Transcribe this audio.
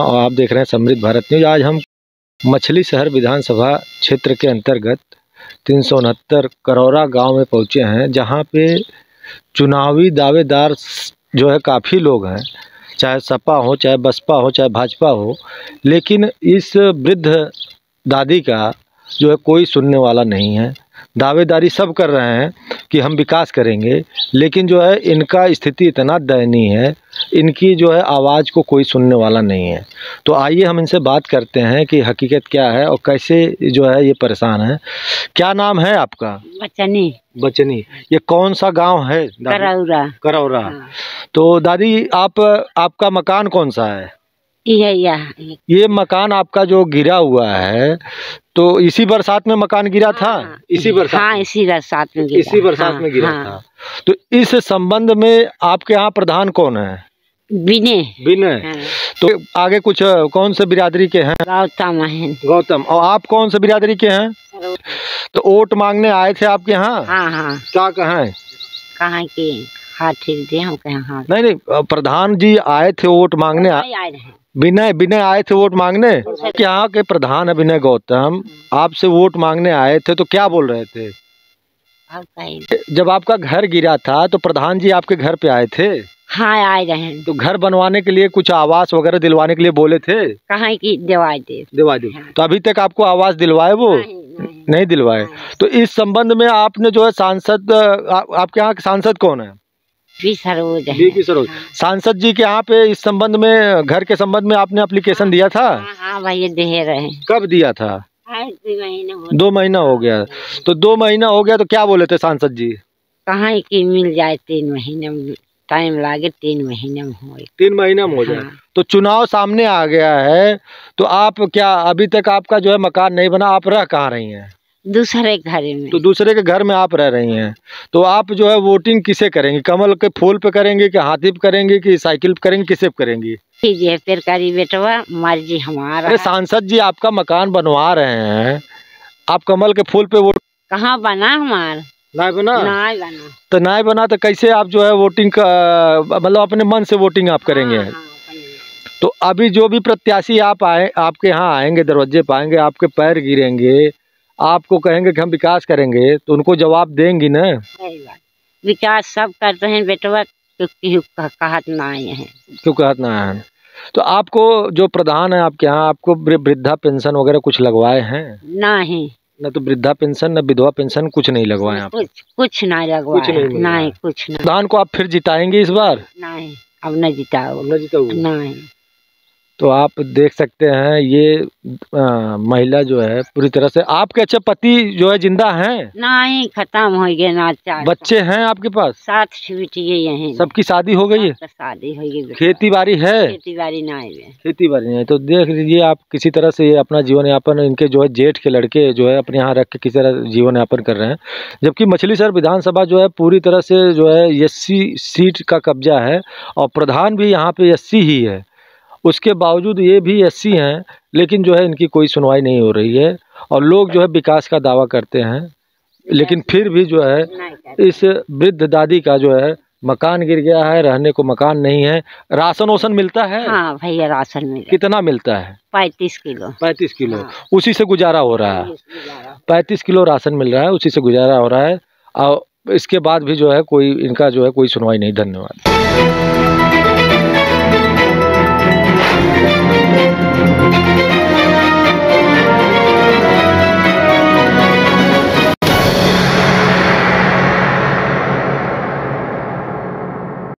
और आप देख रहे हैं समृद्ध भारत न्यूज आज हम मछली शहर विधानसभा क्षेत्र के अंतर्गत तीन सौ उनहत्तर करौरा गाँव में पहुँचे हैं जहाँ पे चुनावी दावेदार जो है काफ़ी लोग हैं चाहे सपा हो चाहे बसपा हो चाहे भाजपा हो लेकिन इस वृद्ध दादी का जो है कोई सुनने वाला नहीं है दावेदारी सब कर रहे हैं कि हम विकास करेंगे लेकिन जो है इनका स्थिति इतना दयनीय है इनकी जो है आवाज़ को कोई सुनने वाला नहीं है तो आइए हम इनसे बात करते हैं कि हकीकत क्या है और कैसे जो है ये परेशान है क्या नाम है आपका बचनी बचनी ये कौन सा गांव है करौरा करौरा हाँ। तो दादी आप आपका मकान कौन सा है ये मकान आपका जो गिरा हुआ है तो इसी बरसात में मकान गिरा था हाँ। इसी बरसात हाँ इसी बरसात में गिरा इसी बरसात हाँ, में गिरा हाँ, था तो इस संबंध में आपके यहाँ प्रधान कौन है विनय विनय हाँ। तो आगे कुछ कौन से बिरादरी के हैं गौतम है गौतम और आप कौन से बिरादरी के हैं तो वोट मांगने आए थे आपके यहाँ हाँ, क्या कहा कहा की हाँ ठीक दे हम हाँ नहीं नहीं प्रधान जी आए थे वोट मांगने आए विनय विनय आए थे वोट मांगने यहाँ के प्रधान है विनय गौतम आपसे वोट मांगने आए थे तो क्या बोल रहे थे जब आपका घर गिरा था तो प्रधान जी आपके घर पे आए थे हाँ आए गए तो घर बनवाने के लिए कुछ आवास वगैरह दिलवाने के लिए बोले थे कहा की दिलवाए दे दिलवा दे हाँ। तो अभी तक आपको आवास दिलवाए वो नहीं दिलवाए तो इस संबंध में आपने जो है सांसद आपके यहाँ के सांसद कौन है बीपी सरोज है बीपी सरोज हाँ। सांसद जी के यहाँ पे इस संबंध में घर के संबंध में आपने एप्लीकेशन हाँ, दिया था हाँ, भाई हाँ, दे रहे कब दिया था दो महीना हो गया तो दो महीना हो गया तो क्या बोले थे सांसद जी कहा की मिल जाए तीन महीने टाइम लागे तीन महीने में हो तीन महीने में हो जाए हाँ। तो चुनाव सामने आ गया है तो आप क्या अभी तक आपका जो है मकान नहीं बना आप रह कहाँ रही हैं दूसरे घर में तो दूसरे के घर में आप रह रही हैं तो आप जो है वोटिंग किसे करेंगे कमल के फूल पे करेंगे कि हाथी पे करेंगे कि साइकिल पे करेंगे किसे पे करेंगी बेटवा मर्जी हमारा सांसद जी आपका मकान बनवा रहे हैं आप कमल के फूल पे वोट कहाँ बना हमारा ना बना ना बना तो ना बना तो कैसे आप जो है वोटिंग मतलब अपने मन से वोटिंग आप करेंगे हाँ, हाँ। तो अभी जो भी प्रत्याशी आप आए आपके यहाँ आएंगे दरवाजे पाएंगे आपके पैर गिरेंगे आपको कहेंगे कि हम विकास करेंगे तो उनको जवाब देंगी ना विकास सब करते हैं बेटवा ना आए हैं क्यों कहा ना तो आपको जो प्रधान है आपके यहाँ आपको वृद्धा पेंशन वगैरह कुछ लगवाए हैं नहीं न तो वृद्धा पेंशन न विधवा पेंशन कुछ नहीं लगवाए आप कुछ कुछ ना लगवाए कुछ नहीं, नहीं कुछ नहीं प्रधान को आप फिर जिताएंगे इस बार नहीं अब न जिताओ न जिताओ नहीं तो आप देख सकते हैं ये आ, महिला जो है पूरी तरह से आपके अच्छे पति जो है जिंदा हैं नहीं खत्म हो गए ना चार बच्चे हैं आपके पास सात बेटिए यहीं सबकी शादी हो गई है शादी हो गई खेती बाड़ी है खेती बाड़ी ना खेती बाड़ी नहीं तो देख लीजिए आप किसी तरह से ये अपना जीवन यापन इनके जो है जेठ के लड़के जो है अपने यहाँ रख के किसी तरह जीवन यापन कर रहे हैं जबकि मछली सर विधानसभा जो है पूरी तरह से जो है एस सीट का कब्जा है और प्रधान भी यहाँ पे एस ही है उसके बावजूद ये भी एस हैं लेकिन जो है इनकी कोई सुनवाई नहीं हो रही है और लोग जो है विकास का दावा करते हैं लेकिन फिर भी जो है इस वृद्ध दादी का जो है मकान गिर गया है रहने को मकान नहीं है राशन ओसन मिलता है हाँ भैया राशन मिलता कितना मिलता है पैंतीस किलो पैंतीस किलो हाँ। उसी से गुजारा हो रहा है पैंतीस किलो राशन मिल रहा है उसी से गुजारा हो रहा है और इसके बाद भी जो है कोई इनका जो है कोई सुनवाई नहीं धन्यवाद